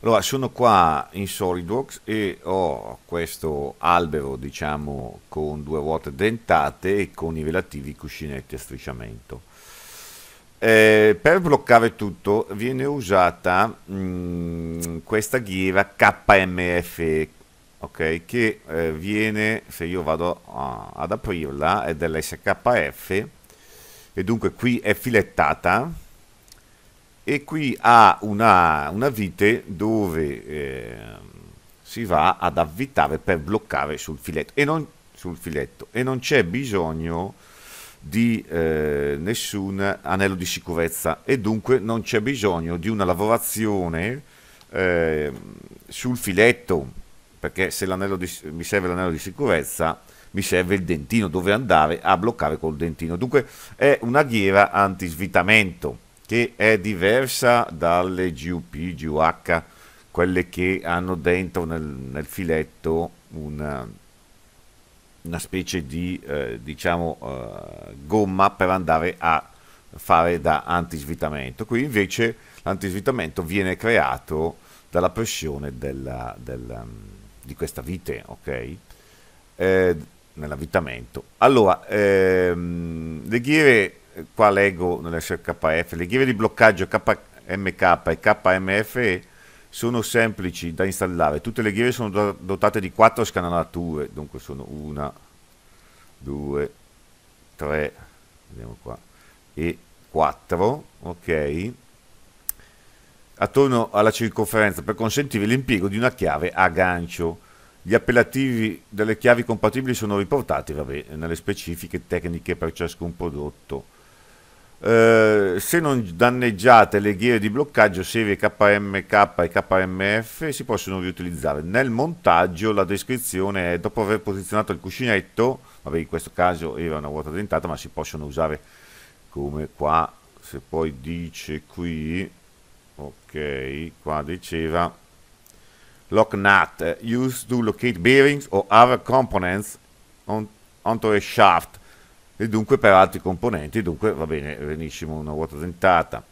Allora, sono qua in SolidWorks e ho questo albero, diciamo, con due ruote dentate e con i relativi cuscinetti a strisciamento. Eh, per bloccare tutto viene usata mh, mm, questa ghiera KMFE, ok? Che eh, viene, se io vado ah, ad aprirla, è dell'SKF e dunque qui è filettata e qui ha una, una vite dove eh, si va ad avvitare per bloccare sul filetto e non, filetto, e non c'è bisogno di eh, nessun anello di sicurezza e dunque non c'è bisogno di una lavorazione eh, sul filetto perché se di, mi serve l'anello di sicurezza mi serve il dentino dove andare a bloccare col dentino dunque è una ghiera anti svitamento che è diversa dalle GUP, GUH, quelle che hanno dentro nel, nel filetto una, una, specie di eh, diciamo, eh, gomma per andare a fare da antisvitamento. Qui invece l'antisvitamento viene creato dalla pressione della, della, mm, di questa vite, ok? Eh, nell'avvitamento. Allora, ehm, le ghiere eh, qua leggo nell'SKF, le ghiere di bloccaggio KMK e KMFE sono semplici da installare, tutte le ghiere sono dotate di 4 scanalature, dunque sono 1, 2, 3, vediamo qua, e 4, ok, attorno alla circonferenza per consentire l'impiego di una chiave a gancio. Gli appellativi delle chiavi compatibili sono riportati vabbè, nelle specifiche tecniche per ciascun prodotto. Eh, se non danneggiate le ghiere di bloccaggio serie KMK e KMF si possono riutilizzare. Nel montaggio la descrizione è dopo aver posizionato il cuscinetto, vabbè in questo caso era una ruota dentata ma si possono usare come qua, se poi dice qui, ok, qua diceva lock nut, eh, used to locate bearings or other components on, onto a shaft e dunque per altri componenti, dunque va bene, benissimo una ruota dentata.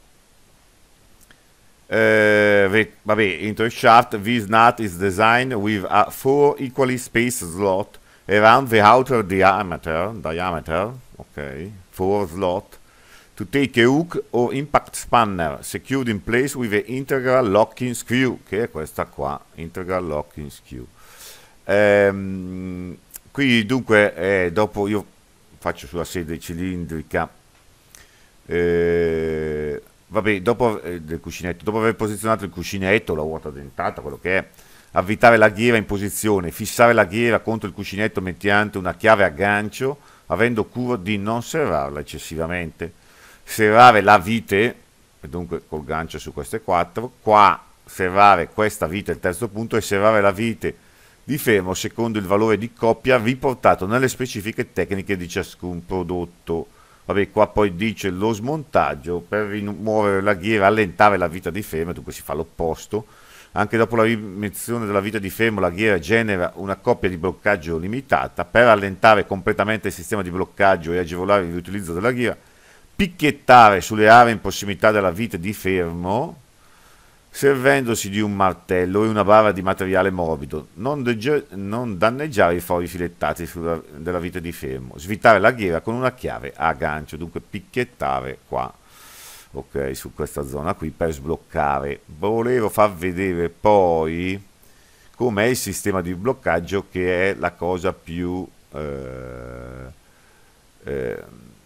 Eh, vabbè, entro shaft, this nut is designed with a four equally spaced slot around the outer diameter, diameter, ok, four slot, to take a hook or impact spanner secured in place with an integral locking screw, che è questa qua, integral locking screw. Ehm, qui dunque, eh, dopo io faccio sulla sede cilindrica eh, vabbè, dopo, eh, del cuscinetto, dopo aver posizionato il cuscinetto, la ruota dentata, quello che è, avvitare la ghiera in posizione, fissare la ghiera contro il cuscinetto mediante una chiave a gancio, avendo cura di non serrarla eccessivamente, serrare la vite, e dunque col gancio su queste quattro, qua serrare questa vite, il terzo punto, e serrare la vite di fermo secondo il valore di coppia riportato nelle specifiche tecniche di ciascun prodotto. Vabbè, qua poi dice lo smontaggio per rimuovere la ghiera, allentare la vita di fermo, dunque si fa l'opposto. Anche dopo la rimezione della vita di fermo, la ghiera genera una coppia di bloccaggio limitata. Per allentare completamente il sistema di bloccaggio e agevolare il riutilizzo della ghiera, picchiettare sulle aree in prossimità della vita di fermo, servendosi di un martello e una bara di materiale morbido, non, non danneggiare i fori filettati della vite di fermo, svitare la ghiera con una chiave a gancio, dunque picchiettare qua, ok, su questa zona qui per sbloccare. Volevo far vedere poi com'è il sistema di bloccaggio che è la cosa più... Eh, eh,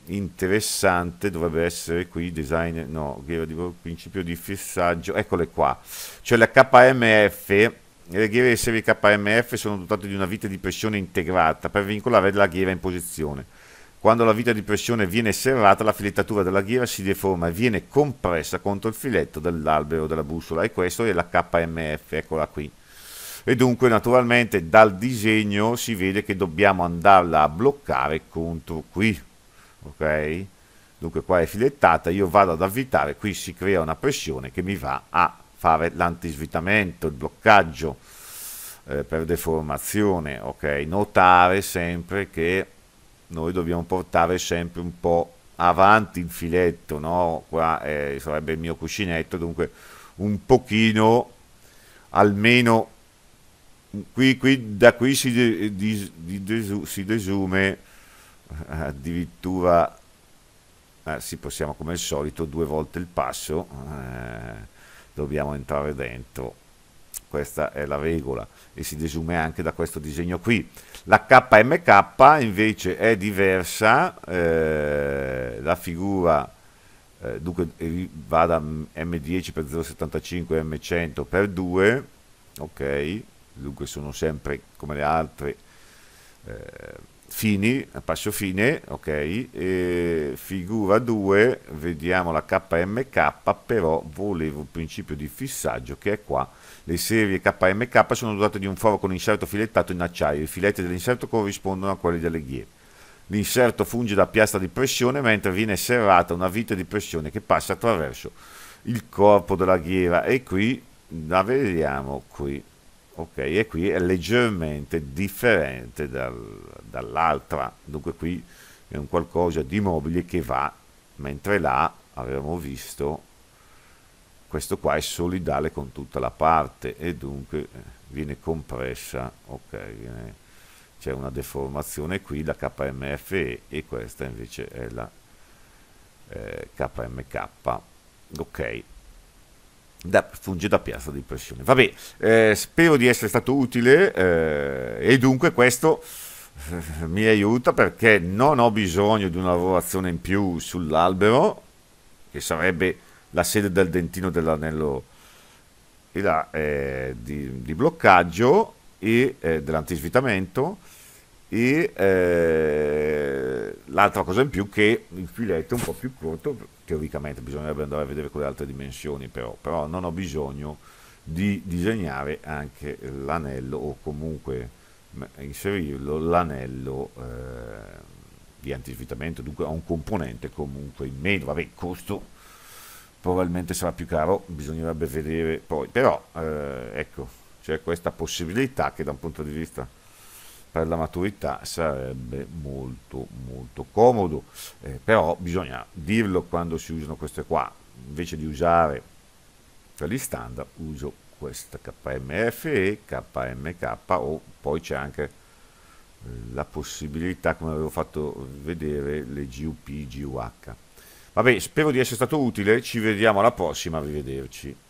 interessante dovrebbe essere qui design no ghiera di principio di fissaggio eccole qua cioè la KMF le ghiere serie KMF sono dotate di una vite di pressione integrata per vincolare la ghiera in posizione quando la vita di pressione viene serrata la filettatura della ghiera si deforma e viene compressa contro il filetto dell'albero della bussola e questo è la KMF eccola qui e dunque naturalmente dal disegno si vede che dobbiamo andarla a bloccare contro qui ok? Dunque qua è filettata, io vado ad avvitare, qui si crea una pressione che mi va a fare l'antisvitamento, il bloccaggio eh, per deformazione, ok? Notare sempre che noi dobbiamo portare sempre un po' avanti il filetto, no? Qua eh, sarebbe il mio cuscinetto, dunque un pochino, almeno qui, qui da qui si, di, di, di, si desume eh, addirittura eh, sì, possiamo come al solito due volte il passo eh, dobbiamo entrare dentro questa è la regola e si desume anche da questo disegno qui la KMK invece è diversa eh, la figura eh, dunque va da M10 per 0,75 e M100 per 2 ok dunque sono sempre come le altre eh, Fini, passo fine, ok, figura 2, vediamo la KMK, però volevo un principio di fissaggio che è qua, le serie KMK sono dotate di un foro con inserto filettato in acciaio, i filetti dell'inserto corrispondono a quelli delle ghiere. L'inserto funge da piastra di pressione mentre viene serrata una vite di pressione che passa attraverso il corpo della ghiera e qui la vediamo qui ok e qui è leggermente differente dal, dall'altra dunque qui è un qualcosa di mobile che va mentre là avevamo visto questo qua è solidale con tutta la parte e dunque eh, viene compressa ok c'è una deformazione qui la KMFE e questa invece è la eh, KMK ok da, funge da piazza di pressione. Vabbè, eh, spero di essere stato utile eh, e dunque questo eh, mi aiuta perché non ho bisogno di una lavorazione in più sull'albero, che sarebbe la sede del dentino dell'anello là, eh, di, di, bloccaggio e eh, dell'antisvitamento e eh, l'altra cosa in più che il filetto è un po' più corto teoricamente bisognerebbe andare a vedere con le altre dimensioni però, però non ho bisogno di disegnare anche l'anello o comunque inserirlo l'anello eh, di antisvitamento dunque ha un componente comunque in meno vabbè il costo probabilmente sarà più caro bisognerebbe vedere poi però eh, ecco c'è questa possibilità che da un punto di vista per la maturità sarebbe molto molto comodo, eh, però bisogna dirlo quando si usano queste qua, invece di usare per gli standard uso questa KMFE, KMK o poi c'è anche eh, la possibilità, come avevo fatto vedere, le GUP, GUH. Vabbè, spero di essere stato utile, ci vediamo alla prossima, arrivederci.